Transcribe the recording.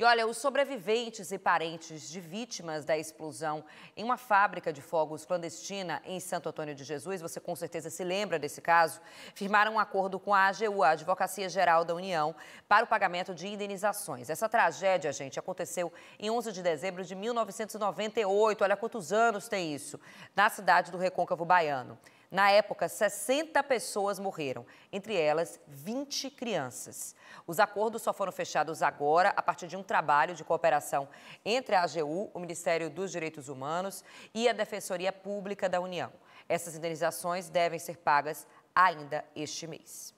E olha, os sobreviventes e parentes de vítimas da explosão em uma fábrica de fogos clandestina em Santo Antônio de Jesus, você com certeza se lembra desse caso, firmaram um acordo com a AGU, a Advocacia Geral da União, para o pagamento de indenizações. Essa tragédia, gente, aconteceu em 11 de dezembro de 1998. Olha quantos anos tem isso, na cidade do Recôncavo Baiano. Na época, 60 pessoas morreram, entre elas 20 crianças. Os acordos só foram fechados agora a partir de um trabalho de cooperação entre a AGU, o Ministério dos Direitos Humanos e a Defensoria Pública da União. Essas indenizações devem ser pagas ainda este mês.